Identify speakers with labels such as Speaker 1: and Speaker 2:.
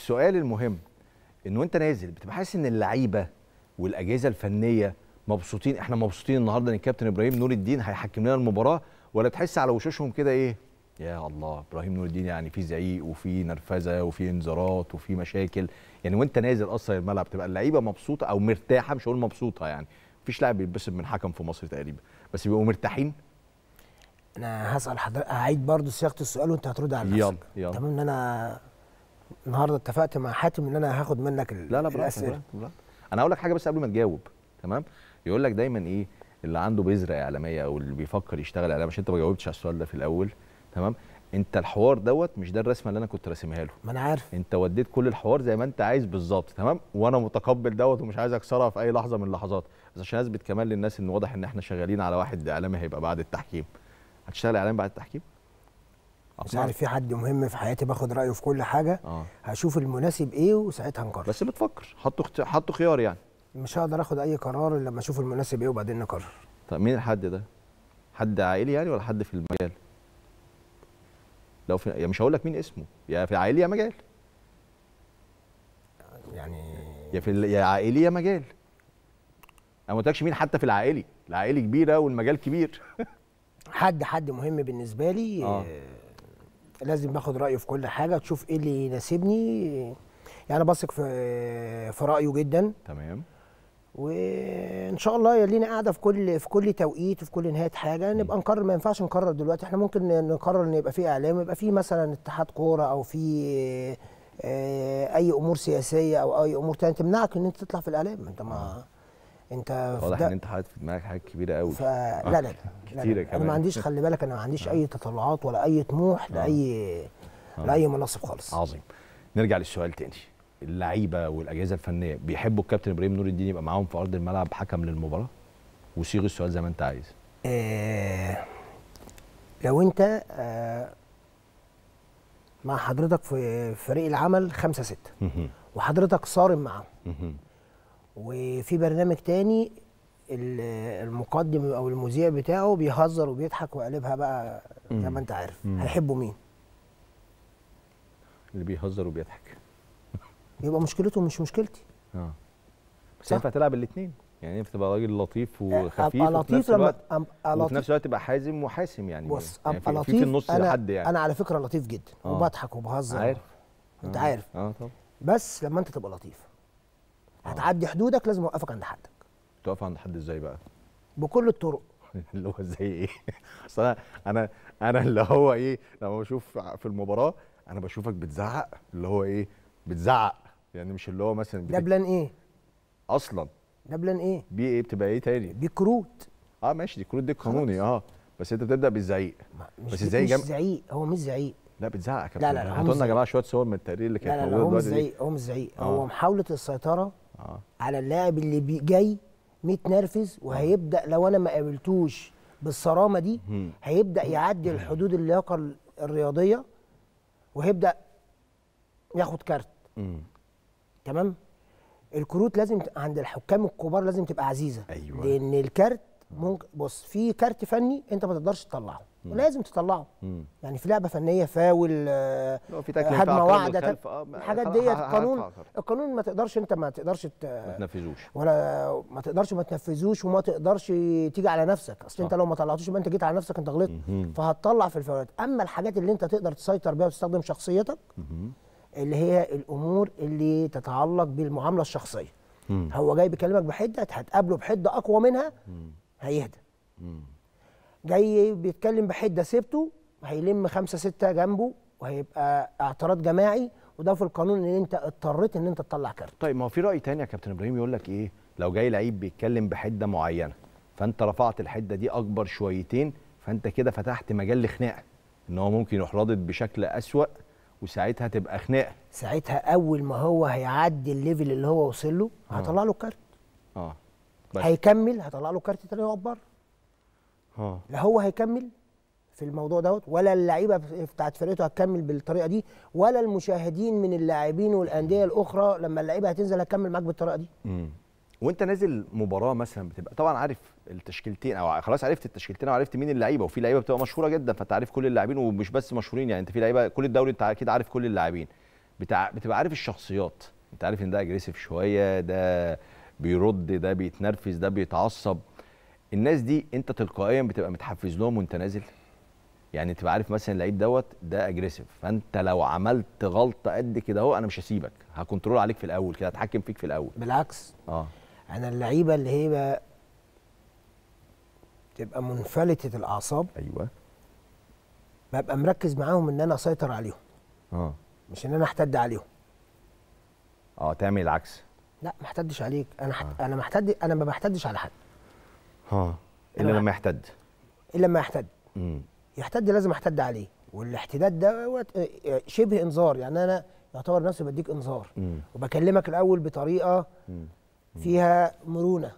Speaker 1: السؤال المهم ان وانت نازل بتبقى حاسس ان اللعيبه والاجهزه الفنيه مبسوطين احنا مبسوطين النهارده ان الكابتن ابراهيم نور الدين هيحكم لنا المباراه ولا تحس على وشوشهم كده ايه يا الله ابراهيم نور الدين يعني في زعيق وفي نرفزه وفي انذارات وفي مشاكل يعني وانت نازل اصلا الملعب تبقى اللعيبه مبسوطه او مرتاحه مش هقول مبسوطه يعني مفيش لاعب بيتبسط من حكم في مصر تقريبا بس بيبقوا مرتاحين
Speaker 2: انا هسال حضرتك هعيد برضه صياغه السؤال وانت هترد على نفسك تمام ان انا النهارده اتفقت مع حاتم ان انا هاخد منك لا لا الاسئله لا
Speaker 1: انا هقول لك حاجه بس قبل ما تجاوب تمام يقول لك دايما ايه اللي عنده بذره اعلاميه او اللي بيفكر يشتغل اعلام عشان انت ما جاوبتش على السؤال ده في الاول تمام انت الحوار دوت مش ده الرسمه اللي انا كنت راسمها له ما انا عارف انت وديت كل الحوار زي ما انت عايز بالظبط تمام وانا متقبل دوت ومش عايز اكسرها في اي لحظه من اللحظات بس عشان اثبت كمان للناس ان واضح ان احنا شغالين على واحد اعلامي هيبقى بعد التحكيم هتشتغل اعلامي بعد
Speaker 2: التحكيم مش عارف يعني في حد مهم في حياتي باخد رايه في كل حاجه آه. هشوف المناسب ايه وساعتها نقرر بس بتفكر حطوا خت... حطوا خيار يعني مش هقدر اخد اي قرار الا لما اشوف المناسب ايه وبعدين نقرر
Speaker 1: طب مين الحد ده حد عائلي يعني ولا حد في المجال لو في يعني مش هقول لك مين اسمه يا في عائلي يا مجال يعني يا في ال... يا عائلي يا مجال انا
Speaker 2: ما قلتلكش مين حتى في العائلي العائلي كبيره والمجال كبير حد حد مهم بالنسبه لي آه. آه، لازم باخد رايه في كل حاجه تشوف ايه اللي يناسبني يعني بثق في في رايه جدا تمام وان شاء الله يلينا قاعده في كل في كل توقيت وفي كل نهايه حاجه نبقى نقرر ما ينفعش نقرر دلوقتي احنا ممكن نقرر ان يبقى في اعلام يبقى في مثلا اتحاد كوره او في آه، اي امور سياسيه او اي امور ثانيه تمنعك ان انت تطلع في الاعلام انت ما آه. انت واضح ان انت
Speaker 1: حاطط في دماغك حاجات كبيره قوي ف... آه. لا لا لا كتيره كمان انا ما عنديش خلي
Speaker 2: بالك انا ما عنديش آه. اي تطلعات ولا اي طموح آه. لاي لاي مناصب خالص عظيم
Speaker 1: نرجع للسؤال تاني اللعيبه والاجهزه الفنيه بيحبوا الكابتن ابراهيم نور الدين يبقى معاهم في ارض الملعب حكم للمباراه وصيغ السؤال زي ما انت عايز
Speaker 2: لو انت مع حضرتك في فريق العمل خمسة ستة وحضرتك صارم معاهم وفي برنامج تاني المقدم او المذيع بتاعه بيهزر وبيضحك وقلبها بقى زي ما انت عارف هيحبوا مين
Speaker 1: اللي بيهزر وبيضحك
Speaker 2: يبقى مشكلته مش مشكلتي اه بس ينفع تلعب الاثنين
Speaker 1: يعني ينفع تبقى راجل لطيف وخفيف ابقى لطيف لما ابقى وفي نفس الوقت تبقى حازم وحاسم يعني بص يعني ابقى يعني لطيف في, في النص أنا لحد يعني
Speaker 2: انا على فكره لطيف جدا آه. وبضحك وبهزر عارف
Speaker 1: انت عارف اه, آه، طبعا
Speaker 2: بس لما انت تبقى لطيف آه. هتعدي حدودك لازم اوقفك عند حدك
Speaker 1: توقف عند حد ازاي بقى
Speaker 2: بكل الطرق
Speaker 1: اللي هو زي ايه اصل انا انا انا اللي هو ايه لما بشوف في المباراه انا بشوفك بتزعق اللي هو ايه بتزعق يعني مش اللي هو مثلا ده بلان ايه اصلا ده بلان ايه بي ايه بتبقى ايه تاني دي كروت اه ماشي دي كروت دي قانوني اه بس انت بتبدا بالزعيق بس ازاي مش
Speaker 2: زعيق هو مش زعيق لا بتزعق يا كابتن لا لا, لا لنا يا
Speaker 1: جماعه شويه صور من التقرير اللي كانت موجوده دلوقتي لا لا هو مش زعيق
Speaker 2: هو مش زعيق هو محاوله السيطره آه. على اللاعب اللي جاي متنرفز وهيبدا آه. لو انا ما قابلتوش بالصرامه دي هيبدا يعدي الحدود اللياقه الرياضيه وهيبدا ياخد كارت تمام الكروت لازم عند الحكام الكبار لازم تبقى عزيزه أيوة. لان الكارت ممكن بص في كارت فني انت ما تقدرش تطلعه ولازم تطلعه مم. يعني في لعبه فنيه فاول آه هجمه واعده آه، الحاجات آه، ديت القانون القانون ما تقدرش انت ما تقدرش ت... ما تنفذوش ولا ما تقدرش ما تنفذوش وما تقدرش تيجي على نفسك اصل انت لو ما طلعتوش يبقى انت جيت على نفسك انت غلطت فهتطلع في الفوات اما الحاجات اللي انت تقدر تسيطر بيها وتستخدم شخصيتك مم. اللي هي الامور اللي تتعلق بالمعامله الشخصيه مم. هو جاي بيكلمك بحده هتقابله بحده اقوى منها مم. هيهدى جاي بيتكلم بحده سيبته هيلم خمسه سته جنبه وهيبقى اعتراض جماعي وده في القانون ان انت اضطريت ان انت تطلع كارت
Speaker 1: طيب ما هو في راي تاني يا كابتن ابراهيم يقول لك ايه لو جاي لعيب بيتكلم بحده معينه فانت رفعت الحده دي اكبر شويتين فانت كده فتحت مجال لخناقه ان هو ممكن يروح رادد بشكل اسوأ وساعتها تبقى خناقه
Speaker 2: ساعتها اول ما هو هيعدي الليفل اللي هو وصل له آه. هطلع له كارت اه بس. هيكمل هطلع له كارت تاني يقعد بره اه لا هو هيكمل في الموضوع دوت ولا اللعيبه بتاعت فرقته هتكمل بالطريقه دي ولا المشاهدين من اللاعبين والانديه الاخرى لما اللعيبه هتنزل هتكمل معاك بالطريقه دي
Speaker 1: امم وانت نازل مباراه مثلا بتبقى طبعا عارف التشكيلتين او خلاص عرفت التشكيلتين او عرفت مين اللعيبه وفي لعيبه بتبقى مشهوره جدا فانت عارف كل اللاعبين ومش بس مشهورين يعني انت في لعيبه كل الدوري انت اكيد عارف كل اللاعبين بتبقى عارف الشخصيات انت عارف ان ده اجريسيف شويه ده بيرد ده بيتنرفز ده بيتعصب الناس دي انت تلقائيا بتبقى متحفز لهم وانت نازل يعني تبقى عارف مثلا اللعيب دوت ده اجريسيف فانت لو عملت غلطه قد كده اهو انا مش هسيبك
Speaker 2: هكنترول عليك في الاول كده هتحكم فيك في الاول بالعكس اه انا اللعيبه اللي هي تبقى منفلته الاعصاب ايوه ببقى مركز معاهم ان انا اسيطر عليهم اه مش ان انا احتد عليهم
Speaker 1: اه تعمل العكس
Speaker 2: لا ما احتدش عليك انا حت... آه. انا ما احتد انا ما بحتدش على حد
Speaker 1: ها الا لما يحتد
Speaker 2: الا لما يحتد يحتد لازم احتد عليه والاحتداد ده آه، آه، شبه انذار يعني انا يعتبر نفسي بديك انذار وبكلمك الاول بطريقه فيها مرونه